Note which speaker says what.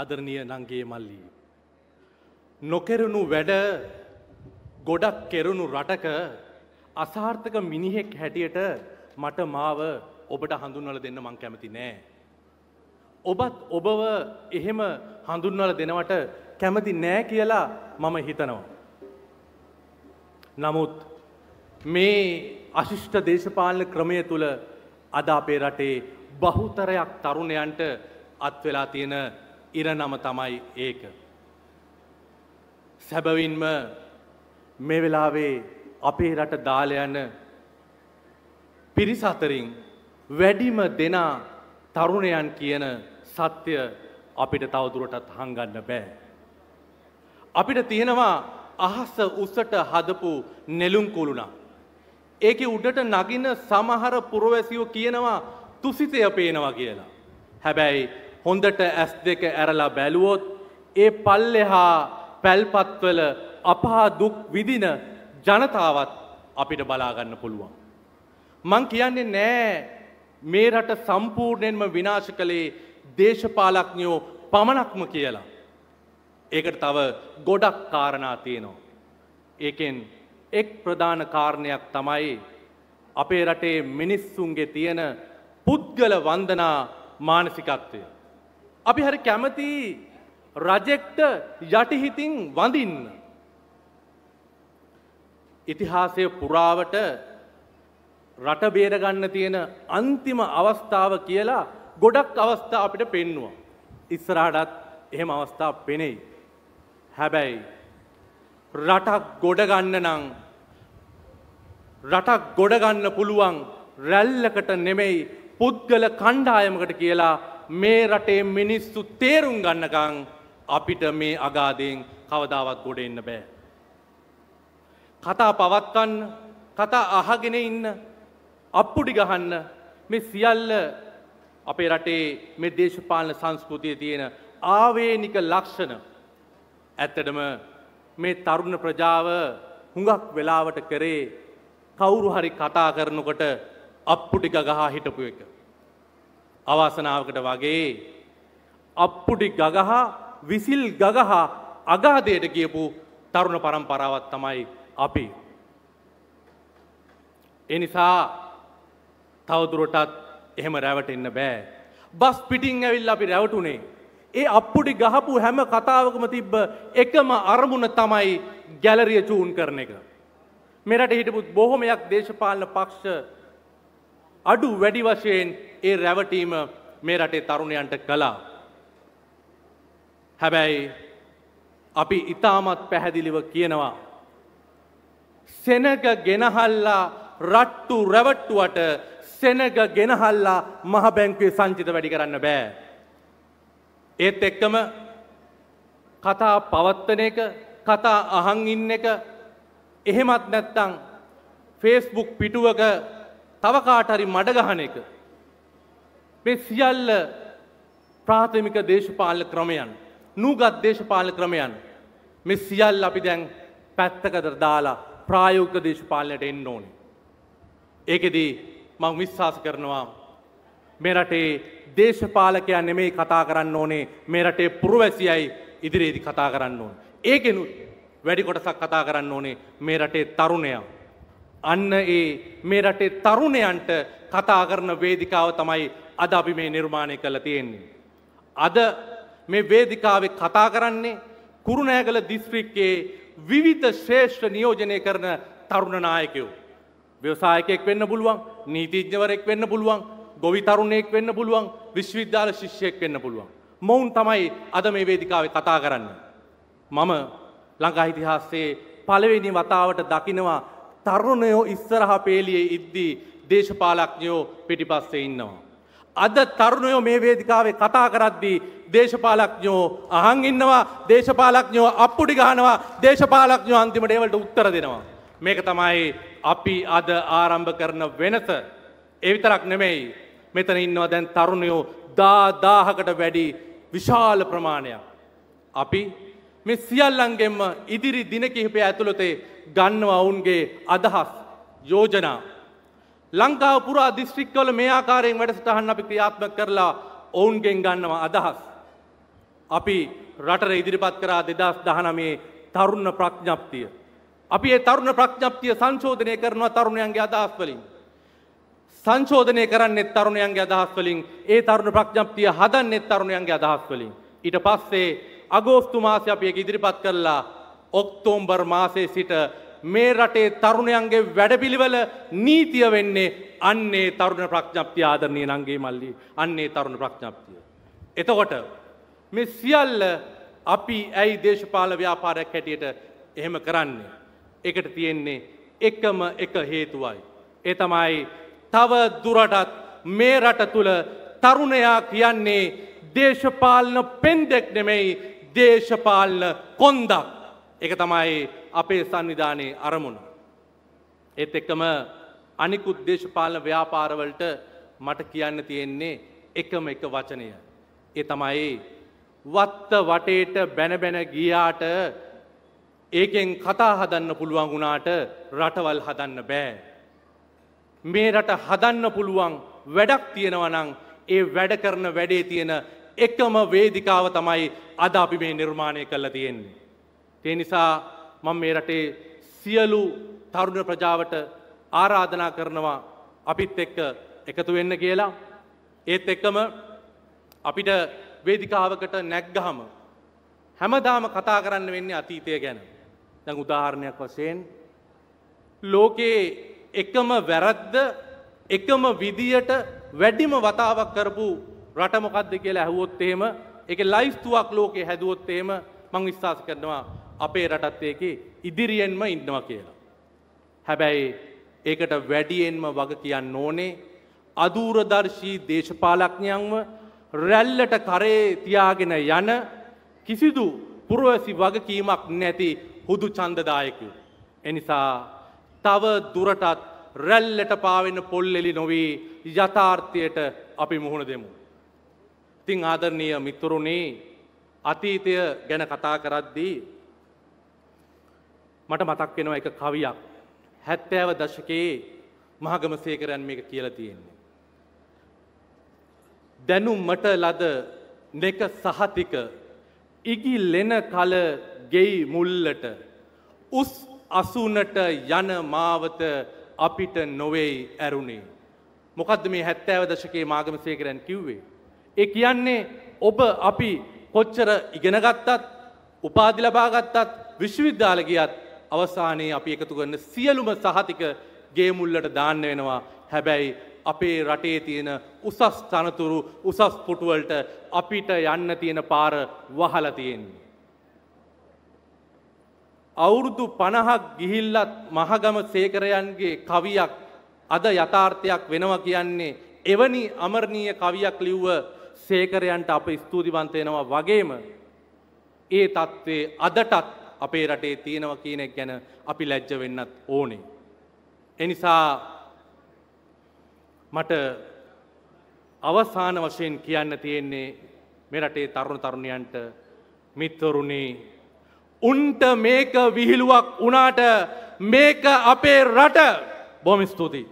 Speaker 1: ආදරණය නංගේ මල්ලි. නොකෙරුණු වැඩ ගොඩක් කෙරුණු රටක අසාර්ථක මිනිහෙක් හැටියට මට මාව ඔබට හඳුන්වල දෙන්න මං කැමති නෑ. ඔබත් ඔබව එහෙම හඳුන්වල දෙනවට කැමති නෑ කියලා මම හිතනවා. නමුත් මේ අශිෂ්ට දේශපාලන ක්‍රමය තුළ අද අපේ රටේ බහුතරයක් තරුණයන්ට අත්වෙලා තියෙන ඉරනම තමයි ඒක. සැබවින්ම මේ වෙලාවේ අපේ රට දාල යන පිරිස අතරින් වැඩිම දෙනා තරුණයන් කියන සත්‍ය අපිට තවදුරටත් හංගන්න බෑ. අපිට තියෙනවා අහස උසට හදපු නෙළුම් කුළුණා. ඒකේ උඩට නගින සමහර පුරවැසියෝ කියනවා තුසිතය පේනවා කියලා. හැබැයි හොඳට ඇස් දෙක ඇරලා බැලුවොත් ඒ පල්ලෙහා පැල්පත්වල අපහා දුක් විදින ජනතාවත් අපිට බලාගන්න පුළුවන්. මං කියන්නේ නෑ මේ රට සම්පූර්ණයෙන්ම විනාශ කළේ දේශපාලක්ඥයෝ පමණක්ම කියලා. ඒකට තව ගොඩක් කාරණා තියෙනවා. ඒකෙන් එක් ප්‍රධාන කාරණයක් තමයි අපේ රටේ මිනිස්සුන්ගේ තියෙන පුද්ගල වන්දනා මානසිකත්වය. අපි හරි කැමති රජෙක්ට යටිහිතින් වඳින්න. ඉතිහාසය පුරාවට රට බේරගන්න තියෙන අන්තිම අවස්ථාව කියලා ගොඩක් අවස්ථා අපිට පෙන්නවා. ඉස්සරහටත් එහෙම අවස්ථා පෙනෙයි. හැබැයි රටක් ගොඩගන්න නං රටක් ගොඩගන්න පුළුවන් රැල්ලකට නෙමෙයි පුද්ගල කණ්ඩායමකට කියලා මේ රටේ මිනිස්සු තේරුම් ගන්නකං අපිට මේ අගාදයෙන් කවදාවත් ගොඩ එන්න බෑ. කතා පවත්වන්න කතා අහගෙන ඉන්න අප්පුඩි ගහන්න මේ සියල්ල අපේ රටේ මේ දේශපාලන සංස්කෘතිය තියෙන ආවේනික ලක්ෂණ ඇත්තටම මේ තරුණ ප්‍රජාව හුඟක් වෙලාවට කරේ කවුරු හරි කතා කරනකොට අප්පුටික ගහා හිටපු එක. අවාසනාවකට වගේ අප්පුඩි ගගහා විසිල් ගගහා අගාදයට කියපු තරුණ පරම්පරාවත් තමයි අපි. එනිසා තවදුරටත් එහෙම රැවටෙන්න බෑ. බස් පිටිං ඇවිල් අපි රැවටුනේ. ඒ අප්පුඩි ගහපු හැම කතාවකම තිබ්බ එකම අරමුණ තමයි ගැලරිය චූන් කරන එක. මෙරට හිටපුත් බොහොමයක් දේශපාලන පක්ෂ අඩු වැඩි වශයෙන් ඒ රැවටීම මේ රටේ තරුණයන්ට කළා. හැබැයි අපි ඉතාමත් පැහැදිලිව කියනවා. සෙනක ගෙනහල්ලා රට්ටු රැවට්ටුවට සෙනග ගෙනහල්ලා මහබැංකුවේ සංචිත වැඩි කරන්න බෑ. ඒත් එක්කම කතා පවත්වන එක කතා අහන් ඉන්න එක එහෙමත් නැත්තං ෆේස්බුක් පිටුවක තව කාටරි මඩගහන එක. මේ සියල්ල ප්‍රාථමික දේශපාලන ක්‍රමයන්. නූගත් දේශපාලන ක්‍රමයන්. මේ සියල් අපි දැන් පැත්තකදර දාලා ප්‍රායෝගික දේශපාලනයට එන්න ඕනේ. ඒකෙදී මම විශ්වාස කරනවා මේ රටේ දේශපාලකයා නෙමෙයි කතා කරන්න ඕනේ මේ රටේ පුරවැසියයි ඉදිරියේදී කතා කරන්න ඕනේ. ඒකෙනුත් වැඩි කොටසක් කතා කරන්න ඕනේ මේ රටේ තරුණයා. අන්න ඒ මේ රටේ තරුණයන්ට කතා කරන වේදිකාව තමයි අද අපි මේ නිර්මාණය කළ තියෙන්නේ. අද මේ වේදිකාවේ කතා කරන්නේ කුරුණෑගල දිස්ත්‍රික්කයේ විවිධ ශ්‍රේෂ්ඨ නියෝජනය කරන තරුණ නායකයෝ. ව්‍යවසායකයෙක් වෙන්න පුළුවන් නීතිඥවරෙක් වෙන්න පුළුවන් ගොවි තරුණයෙක් වෙන්න පුළුවන් විශ්වවිද්‍යාල ශිෂ්‍යයෙක් වෙන්න පුළුවන්. මොවුන් තමයි අද මේ වේදිකාවේ කතා කරන්න. මම ලංකා ඉතිහාසයේ පළවෙනි වතාවට දකිනවා තරුණයෝ ඉස්සරහ පේලියේ ඉද්දී දේශපාලක්ඥයෝ පිටිපස්සේ ඉන්නවා. අද තරුණයෝ මේ වේදිකාවේ කතා කරද්දී දේශපාලක්ඥෝ අහන් ඉන්නවා දේශපාලක්ඥෝ අප්පුඩි ගහනවා දේශපාලක්ඥෝ අන්තිමට ඒවලට උත්තර දෙනවා. මේක තමයි අපි අද ආරම්භ කරන වෙනස. එවිතරක් නෙමෙයි මෙතන ඉන්නවා දැන් තරුණයෝ දාදාහකට වැඩි විශාල ප්‍රමාණයක්. අපි මේ සියල්ලන්ගෙන්ම ඉදිරි දින කිහිපය ඇතුළතේ ගන්නවා ඔවුන්ගේ අදහස් යෝජනා. ලංකාව පුරා දිස්ත්‍රික්කවල මේ ආකාරයෙන් වැඩසටහන් අපි ක්‍රියාත්මක කරලා ඔවුන්ගෙන් ගන්නවා අදහස්. අපි රටට ඉදිරිපත් කරා දෙදස් දහනමේ තරුණ ප්‍රඥප්තිය. අපි ඒ තරුණ ප්‍රඥප්තිය සංශෝධනය කරනවා තරුණයන්ගේ අදහස් වලින්. සංශෝධනය කරන්නේ තරුණයන්ගේ අදහස් වලින් ඒ තරුණ ප්‍රඥප්තිය හදන්නේ තරුණයන්ගේ අදහස් වලින්. ඊට පස්සේ අගෝස්තු මාසය අපි ඒක ඉදිරිපත් කළා ඔක්තෝම්බර් මාසයේ සිට මේ රටේ තරුණයන්ගේ වැඩපිළිවෙල නීතිය වෙන්නේ අන්නේ තරුණ ප්‍රඥප්තිය ආදරණීය නංගේ මල්ලි අන්නේ තරුණ ප්‍රඥප්තිය. එතකොට මේ සියල්ල අපි ඇයි දේශපාල ව්‍යාපාරයක් හැටියට එහෙම කරන්නේ. එකට තියෙන්නේ එකම එක හේතුවයි. ඒ තමයි තව දුරටත් මේ රට තුළ තරුණයා කියන්නේ දේශපාලන පෙන්දෙක් නෙමෙයි දේශපාලන කොන්දක් එක තමයි අපේ සංවිධානයේ අරමුණ. ඒත් එක්කම අනිකුත් දේශපාලන ව්‍යාපාරවලට මට කියන්න තියෙන්නේ එකම එක වචනය. ඒ තමයි වත්ත වටේට බැනබැන ගියාට ඒකෙන් කතා හදන්න පුළුවන් වුණාට රටවල් හදන්න බෑ. මේ රට හදන්න පුළුවන් වැඩක් තියෙනවනං ඒ වැඩ කරන වැඩේ තියෙන එකම වේදිකාව තමයි අද අපි මේ නිර්මාණය කල්ලා තියෙන්නේ. ඒ නිසා මම මේ රටේ සියලු තරුණ ප්‍රජාවට ආරාධනා කරනවා අපිත් එක්ක එකතු වෙන්න කියලා. ඒත් එක්කම අපිට වේදිකාවකට නැග්ගහම හැමදාම කතා කරන්න වෙන්නේ අතීතය ගැන. දැන් උදාහරණයක් වශයෙන් ලෝකයේ එකම වැරද්ද එකම විදියට වැඩිම වතාවක් කරපු රට මොකක්ද කියලා ඇහුවොත් එහෙම ඒක ලයිස්තුවක් ලෝකේ හැදුවොත් එහෙම මං විශ්වාස කරනවා අපේ රටත් ඒකේ ඉදිරියෙන්ම ඉන්නවා කියලා. හැබැයි ඒකට වැඩියෙන්ම වග කියන්න ඕනේ අදූරදර්ශී දේශපාලඥයන්ව රැල්ලට කරේ තියාගෙන යන කිසිදු පුරවැසි වගකීමක් නැති හුදු ඡන්දදායකයෝ. එනිසා තව දුරටත් රැල්ලට පාවෙන පොල්ලෙලි නොවී යථාර්ථයට අපි මුහුණ දෙමු. ඉතිං ආදරණීය මිතුරුණේ අතීතය ගැන කතා කරද්දී මට මතක් වෙනවා එක කවියක් හැත්තෑව දශකයේ මහගම සේකරන් මේක කියල තියෙන්නේ. දැනුම් මට ලද නෙක සහතික ඉගි ලෙන කල ගෙයි මුල්ලට උස් අසුනට යන මාවත අපිට නොවෙයි ඇරුණේ. මොකද මේ හැත්තෑව දශකයේ මාගම සේකරන් කිව්වේ. ඒ කියන්නේ ඔබ අපි කොච්චර ඉගෙනගත්තත් උපාදි ලබාගත්තත් විශ්වවිද්‍යාල ගියත් අවසානයේ අපි එකතු කරන සියලුම සහතික ගේ මුල්ලට දාන්න වෙනවා හැබැයි අපේ රටේ තියෙන උසස් තනතුරු උසස් පුටුවලට අපිට යන්න තියෙන පාර වහලා තියෙන්නේ. අවුරුදු 50ක් ගිහිල්ලත් මහගම සේකරයන්ගේ කවියක් අද යථාර්ථයක් වෙනවා කියන්නේ එවැනි අමරණීය කවියක් ලිව්ව සේකරයන්ට අප ස්තුතිවන්ත වෙනවා වගේම ඒ தત્ත්වයේ අදටත් අපේ රටේ තියෙනවා කියන එක ගැන අපි ලැජ්ජ වෙන්නත් ඕනේ. එනිසා මට අවසාන වශයෙන් කියන්න තියෙන්නේ මේ රටේ තරුණ තරුණියන්ට මිත්වරුණේ උන්ට මේක විහිළුවක් වුණාට මේක අපේ රට බොහොම ස්තුතියි